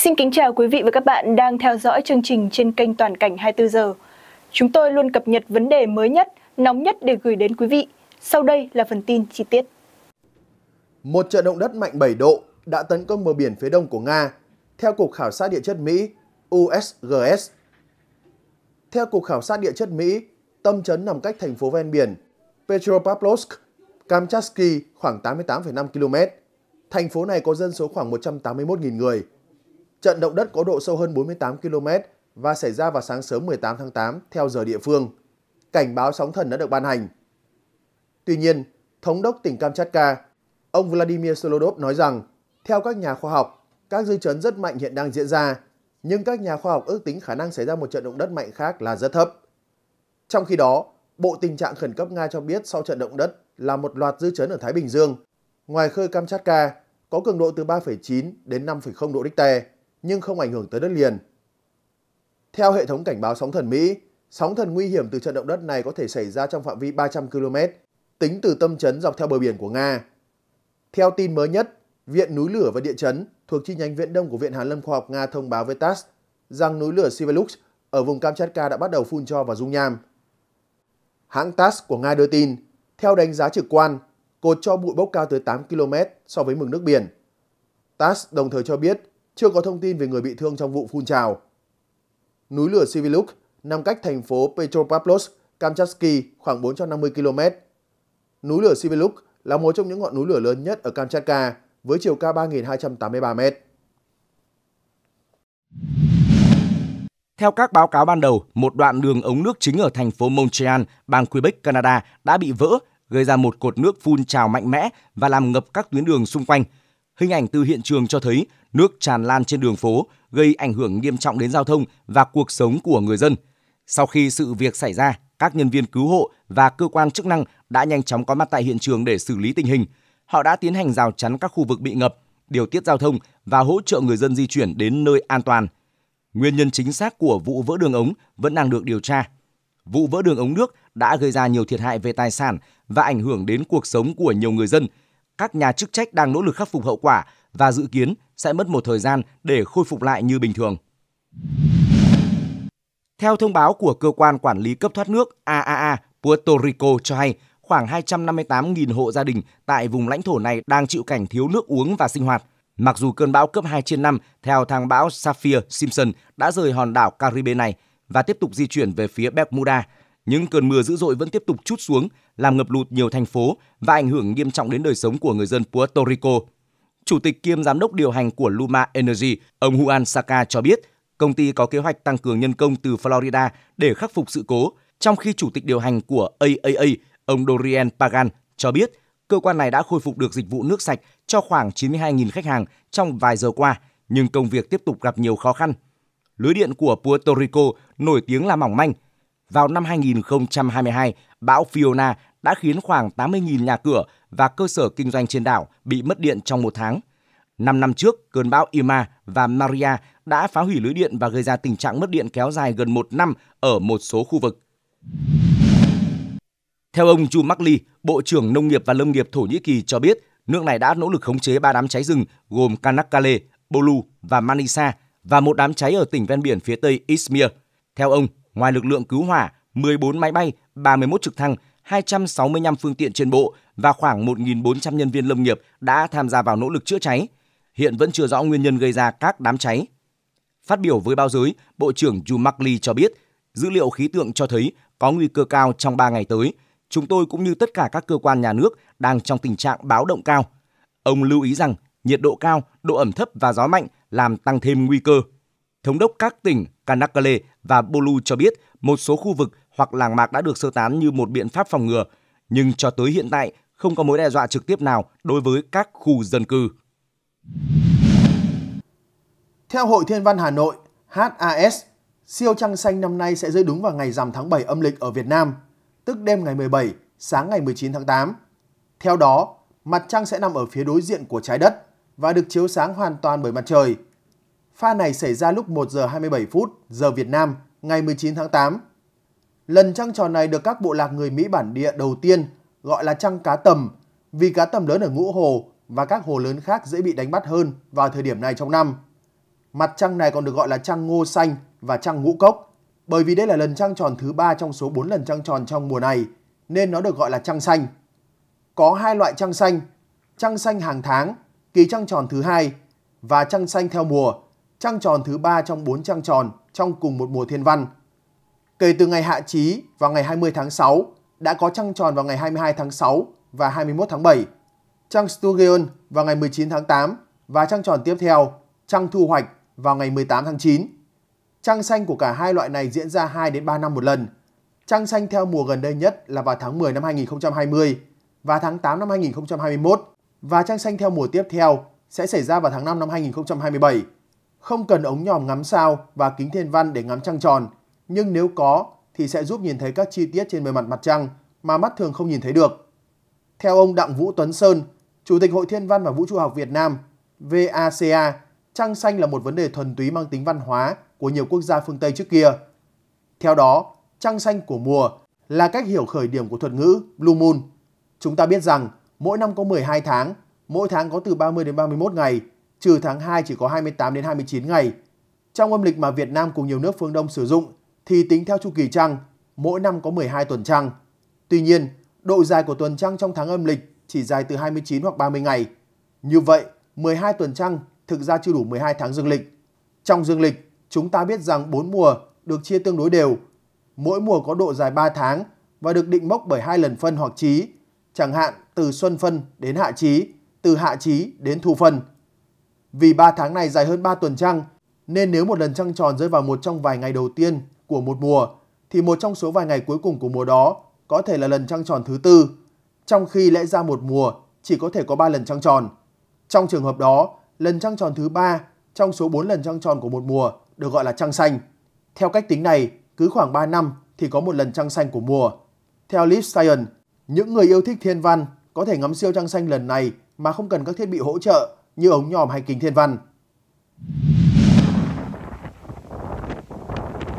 Xin kính chào quý vị và các bạn đang theo dõi chương trình trên kênh Toàn cảnh 24 giờ. Chúng tôi luôn cập nhật vấn đề mới nhất, nóng nhất để gửi đến quý vị. Sau đây là phần tin chi tiết. Một trận động đất mạnh 7 độ đã tấn công bờ biển phía đông của Nga, theo Cục Khảo sát Địa chất Mỹ USGS. Theo Cục Khảo sát Địa chất Mỹ, tâm chấn nằm cách thành phố ven biển Petropavlovsk, Kamchatsky khoảng 88,5 km. Thành phố này có dân số khoảng 181.000 người, Trận động đất có độ sâu hơn 48 km và xảy ra vào sáng sớm 18 tháng 8 theo giờ địa phương. Cảnh báo sóng thần đã được ban hành. Tuy nhiên, Thống đốc tỉnh Kamchatka, ông Vladimir Solodov nói rằng, theo các nhà khoa học, các dư chấn rất mạnh hiện đang diễn ra, nhưng các nhà khoa học ước tính khả năng xảy ra một trận động đất mạnh khác là rất thấp. Trong khi đó, Bộ Tình trạng Khẩn cấp Nga cho biết sau trận động đất là một loạt dư chấn ở Thái Bình Dương, ngoài khơi Kamchatka, có cường độ từ 3,9 đến 5,0 độ Richter nhưng không ảnh hưởng tới đất liền. Theo hệ thống cảnh báo sóng thần Mỹ, sóng thần nguy hiểm từ trận động đất này có thể xảy ra trong phạm vi 300 km, tính từ tâm chấn dọc theo bờ biển của Nga. Theo tin mới nhất, Viện Núi lửa và Địa chấn thuộc chi nhánh Viện Đông của Viện Hàn Lâm Khoa học Nga thông báo với TASS rằng núi lửa Sivelux ở vùng Kamchatka đã bắt đầu phun cho và dung nham. Hãng TASS của Nga đưa tin, theo đánh giá trực quan, cột cho bụi bốc cao tới 8 km so với mực nước biển. TASS đồng thời cho biết chưa có thông tin về người bị thương trong vụ phun trào. Núi lửa Siviluk nằm cách thành phố Petropavlovsk, Kamchatsky khoảng 450 km. Núi lửa Siviluk là một trong những ngọn núi lửa lớn nhất ở Kamchatka với chiều cao 3.283 m. Theo các báo cáo ban đầu, một đoạn đường ống nước chính ở thành phố Montreal, bang Quebec, Canada đã bị vỡ, gây ra một cột nước phun trào mạnh mẽ và làm ngập các tuyến đường xung quanh. Hình ảnh từ hiện trường cho thấy nước tràn lan trên đường phố, gây ảnh hưởng nghiêm trọng đến giao thông và cuộc sống của người dân. Sau khi sự việc xảy ra, các nhân viên cứu hộ và cơ quan chức năng đã nhanh chóng có mặt tại hiện trường để xử lý tình hình. Họ đã tiến hành rào chắn các khu vực bị ngập, điều tiết giao thông và hỗ trợ người dân di chuyển đến nơi an toàn. Nguyên nhân chính xác của vụ vỡ đường ống vẫn đang được điều tra. Vụ vỡ đường ống nước đã gây ra nhiều thiệt hại về tài sản và ảnh hưởng đến cuộc sống của nhiều người dân. Các nhà chức trách đang nỗ lực khắc phục hậu quả và dự kiến sẽ mất một thời gian để khôi phục lại như bình thường. Theo thông báo của cơ quan quản lý cấp thoát nước AAA Puerto Rico cho hay, khoảng 258.000 hộ gia đình tại vùng lãnh thổ này đang chịu cảnh thiếu nước uống và sinh hoạt. Mặc dù cơn bão cấp 2 trên 5 theo thang bão Sapphire Simpson đã rời hòn đảo Caribe này và tiếp tục di chuyển về phía Bermuda, những cơn mưa dữ dội vẫn tiếp tục chút xuống, làm ngập lụt nhiều thành phố và ảnh hưởng nghiêm trọng đến đời sống của người dân Puerto Rico. Chủ tịch kiêm giám đốc điều hành của Luma Energy, ông Juan Saka cho biết công ty có kế hoạch tăng cường nhân công từ Florida để khắc phục sự cố, trong khi chủ tịch điều hành của AAA, ông Dorian Pagan, cho biết cơ quan này đã khôi phục được dịch vụ nước sạch cho khoảng 92.000 khách hàng trong vài giờ qua, nhưng công việc tiếp tục gặp nhiều khó khăn. Lưới điện của Puerto Rico nổi tiếng là mỏng manh. Vào năm 2022, bão Fiona đã khiến khoảng 80.000 nhà cửa và cơ sở kinh doanh trên đảo bị mất điện trong một tháng. Năm năm trước, cơn bão Ima và Maria đã phá hủy lưới điện và gây ra tình trạng mất điện kéo dài gần một năm ở một số khu vực. Theo ông Chu Makli, Bộ trưởng Nông nghiệp và Lâm nghiệp Thổ Nhĩ Kỳ cho biết, nước này đã nỗ lực khống chế ba đám cháy rừng gồm Kanakale, Bolu và Manisa và một đám cháy ở tỉnh ven biển phía tây Izmir. Theo ông, ngoài lực lượng cứu hỏa, 14 máy bay, 31 trực thăng 265 phương tiện trên bộ và khoảng 1.400 nhân viên lâm nghiệp đã tham gia vào nỗ lực chữa cháy. Hiện vẫn chưa rõ nguyên nhân gây ra các đám cháy. Phát biểu với báo giới, Bộ trưởng Yu Makli cho biết, dữ liệu khí tượng cho thấy có nguy cơ cao trong 3 ngày tới. Chúng tôi cũng như tất cả các cơ quan nhà nước đang trong tình trạng báo động cao. Ông lưu ý rằng nhiệt độ cao, độ ẩm thấp và gió mạnh làm tăng thêm nguy cơ thống đốc các tỉnh Kanakale và Bolu cho biết một số khu vực hoặc làng mạc đã được sơ tán như một biện pháp phòng ngừa, nhưng cho tới hiện tại không có mối đe dọa trực tiếp nào đối với các khu dân cư. Theo Hội Thiên văn Hà Nội, HAS, siêu trăng xanh năm nay sẽ rơi đúng vào ngày rằm tháng 7 âm lịch ở Việt Nam, tức đêm ngày 17, sáng ngày 19 tháng 8. Theo đó, mặt trăng sẽ nằm ở phía đối diện của trái đất và được chiếu sáng hoàn toàn bởi mặt trời – Pha này xảy ra lúc 1 giờ 27 phút giờ Việt Nam ngày 19 tháng 8. Lần trăng tròn này được các bộ lạc người Mỹ bản địa đầu tiên gọi là trăng cá tầm vì cá tầm lớn ở ngũ hồ và các hồ lớn khác dễ bị đánh bắt hơn vào thời điểm này trong năm. Mặt trăng này còn được gọi là trăng ngô xanh và trăng ngũ cốc bởi vì đây là lần trăng tròn thứ 3 trong số 4 lần trăng tròn trong mùa này nên nó được gọi là trăng xanh. Có hai loại trăng xanh, trăng xanh hàng tháng, kỳ trăng tròn thứ hai và trăng xanh theo mùa trăng tròn thứ ba trong bốn trăng tròn trong cùng một mùa thiên văn. Kể từ ngày hạ chí vào ngày 20 tháng 6, đã có trăng tròn vào ngày 22 tháng 6 và 21 tháng 7, trăng Sturgeon vào ngày 19 tháng 8 và trăng tròn tiếp theo, trăng thu hoạch vào ngày 18 tháng 9. Trăng xanh của cả hai loại này diễn ra 2 đến 3 năm một lần. Trăng xanh theo mùa gần đây nhất là vào tháng 10 năm 2020 và tháng 8 năm 2021 và trăng xanh theo mùa tiếp theo sẽ xảy ra vào tháng 5 năm 2027 không cần ống nhòm ngắm sao và kính thiên văn để ngắm trăng tròn, nhưng nếu có thì sẽ giúp nhìn thấy các chi tiết trên bề mặt mặt trăng mà mắt thường không nhìn thấy được. Theo ông Đặng Vũ Tuấn Sơn, Chủ tịch Hội Thiên văn và Vũ trụ học Việt Nam, VACA, trăng xanh là một vấn đề thuần túy mang tính văn hóa của nhiều quốc gia phương Tây trước kia. Theo đó, trăng xanh của mùa là cách hiểu khởi điểm của thuật ngữ Blue Moon. Chúng ta biết rằng mỗi năm có 12 tháng, mỗi tháng có từ 30 đến 31 ngày, trừ tháng 2 chỉ có 28 đến 29 ngày. Trong âm lịch mà Việt Nam cùng nhiều nước phương Đông sử dụng thì tính theo chu kỳ trăng, mỗi năm có 12 tuần trăng. Tuy nhiên, độ dài của tuần trăng trong tháng âm lịch chỉ dài từ 29 hoặc 30 ngày. Như vậy, 12 tuần trăng thực ra chưa đủ 12 tháng dương lịch. Trong dương lịch, chúng ta biết rằng 4 mùa được chia tương đối đều. Mỗi mùa có độ dài 3 tháng và được định mốc bởi hai lần phân hoặc chí, chẳng hạn từ xuân phân đến hạ chí, từ hạ chí đến thu phân. Vì 3 tháng này dài hơn 3 tuần trăng, nên nếu một lần trăng tròn rơi vào một trong vài ngày đầu tiên của một mùa, thì một trong số vài ngày cuối cùng của mùa đó có thể là lần trăng tròn thứ tư, trong khi lẽ ra một mùa chỉ có thể có 3 lần trăng tròn. Trong trường hợp đó, lần trăng tròn thứ 3 trong số 4 lần trăng tròn của một mùa được gọi là trăng xanh. Theo cách tính này, cứ khoảng 3 năm thì có một lần trăng xanh của mùa. Theo Leaf Science, những người yêu thích thiên văn có thể ngắm siêu trăng xanh lần này mà không cần các thiết bị hỗ trợ như ống nhòm hay kính thiên văn.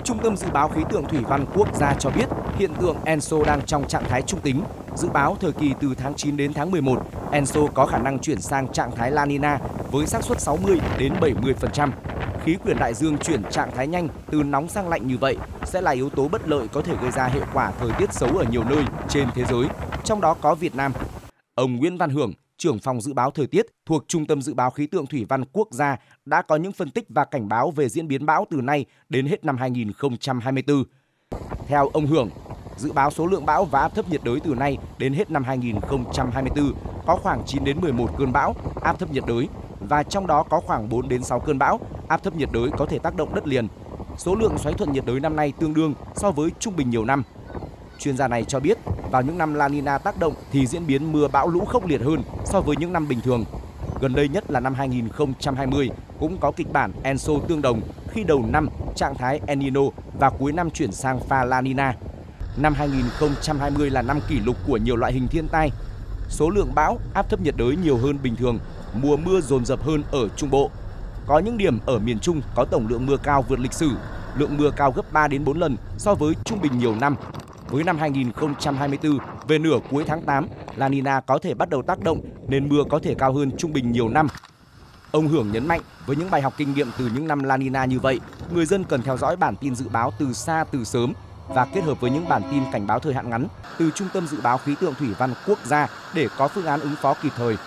Trung tâm Dự báo Khí tượng Thủy văn Quốc gia cho biết hiện tượng Enso đang trong trạng thái trung tính. Dự báo thời kỳ từ tháng 9 đến tháng 11, Enso có khả năng chuyển sang trạng thái La Nina với xác suất 60 đến 70%. Khí quyển đại dương chuyển trạng thái nhanh từ nóng sang lạnh như vậy sẽ là yếu tố bất lợi có thể gây ra hệ quả thời tiết xấu ở nhiều nơi trên thế giới, trong đó có Việt Nam. Ông Nguyễn Văn Hưởng, trưởng phòng dự báo thời tiết thuộc Trung tâm Dự báo Khí tượng Thủy văn Quốc gia đã có những phân tích và cảnh báo về diễn biến bão từ nay đến hết năm 2024. Theo ông Hưởng, dự báo số lượng bão và áp thấp nhiệt đới từ nay đến hết năm 2024 có khoảng 9 đến 11 cơn bão áp thấp nhiệt đới và trong đó có khoảng 4 đến 6 cơn bão áp thấp nhiệt đới có thể tác động đất liền. Số lượng xoáy thuận nhiệt đới năm nay tương đương so với trung bình nhiều năm. Chuyên gia này cho biết vào những năm La Nina tác động thì diễn biến mưa bão lũ khốc liệt hơn so với những năm bình thường. Gần đây nhất là năm 2020 cũng có kịch bản Enso tương đồng khi đầu năm trạng thái El Nino và cuối năm chuyển sang pha La Nina. Năm 2020 là năm kỷ lục của nhiều loại hình thiên tai. Số lượng bão áp thấp nhiệt đới nhiều hơn bình thường, mùa mưa dồn dập hơn ở Trung Bộ. Có những điểm ở miền Trung có tổng lượng mưa cao vượt lịch sử, lượng mưa cao gấp 3 đến 4 lần so với trung bình nhiều năm với năm 2024 về nửa cuối tháng 8, La Nina có thể bắt đầu tác động nên mưa có thể cao hơn trung bình nhiều năm. Ông Hưởng nhấn mạnh với những bài học kinh nghiệm từ những năm La Nina như vậy, người dân cần theo dõi bản tin dự báo từ xa từ sớm và kết hợp với những bản tin cảnh báo thời hạn ngắn từ Trung tâm Dự báo Khí tượng Thủy văn Quốc gia để có phương án ứng phó kịp thời.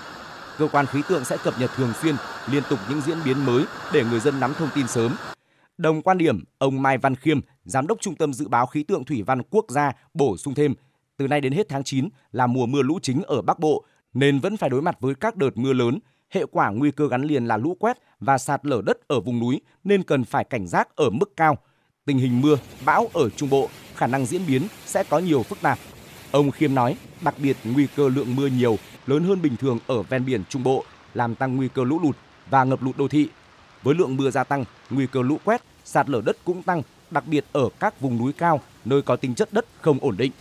Cơ quan khí tượng sẽ cập nhật thường xuyên, liên tục những diễn biến mới để người dân nắm thông tin sớm, Đồng quan điểm, ông Mai Văn Khiêm, Giám đốc Trung tâm Dự báo Khí tượng Thủy văn Quốc gia bổ sung thêm, từ nay đến hết tháng 9 là mùa mưa lũ chính ở Bắc Bộ, nên vẫn phải đối mặt với các đợt mưa lớn. Hệ quả nguy cơ gắn liền là lũ quét và sạt lở đất ở vùng núi nên cần phải cảnh giác ở mức cao. Tình hình mưa, bão ở Trung Bộ khả năng diễn biến sẽ có nhiều phức tạp. Ông Khiêm nói, đặc biệt nguy cơ lượng mưa nhiều, lớn hơn bình thường ở ven biển Trung Bộ, làm tăng nguy cơ lũ lụt và ngập lụt đô thị, với lượng mưa gia tăng, nguy cơ lũ quét, sạt lở đất cũng tăng, đặc biệt ở các vùng núi cao nơi có tính chất đất không ổn định.